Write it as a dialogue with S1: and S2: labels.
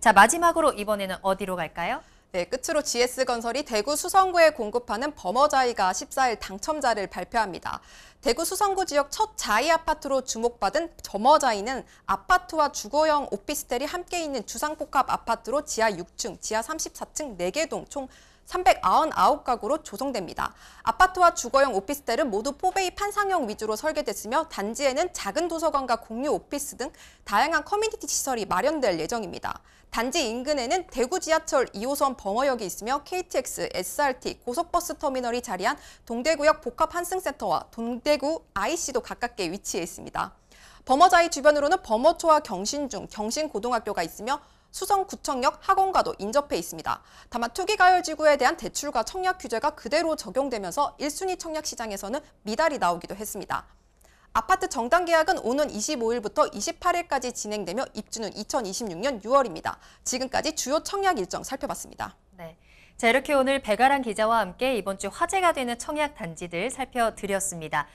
S1: 자, 마지막으로 이번에는 어디로 갈까요? 네, 끝으로 GS건설이 대구 수성구에 공급하는 범어자이가 14일 당첨자를 발표합니다. 대구 수성구 지역 첫 자이 아파트로 주목받은 범어자이는 아파트와 주거형 오피스텔이 함께 있는 주상복합 아파트로 지하 6층, 지하 34층 4개 동총 399가구로 조성됩니다. 아파트와 주거용 오피스텔은 모두 포베이 판상형 위주로 설계됐으며 단지에는 작은 도서관과 공유 오피스 등 다양한 커뮤니티 시설이 마련될 예정입니다. 단지 인근에는 대구 지하철 2호선 벙어역이 있으며 KTX, SRT, 고속버스 터미널이 자리한 동대구역 복합환승센터와 동대구 IC도 가깝게 위치해 있습니다. 범어자의 주변으로는 범어초와 경신중, 경신고등학교가 있으며 수성구청역 학원과도 인접해 있습니다. 다만 투기가열지구에 대한 대출과 청약 규제가 그대로 적용되면서 1순위 청약 시장에서는 미달이 나오기도 했습니다. 아파트 정당 계약은 오는 25일부터 28일까지 진행되며 입주는 2026년 6월입니다. 지금까지 주요 청약 일정 살펴봤습니다. 네. 자, 이렇게 오늘 배가란 기자와 함께 이번 주 화제가 되는 청약 단지들 살펴드렸습니다.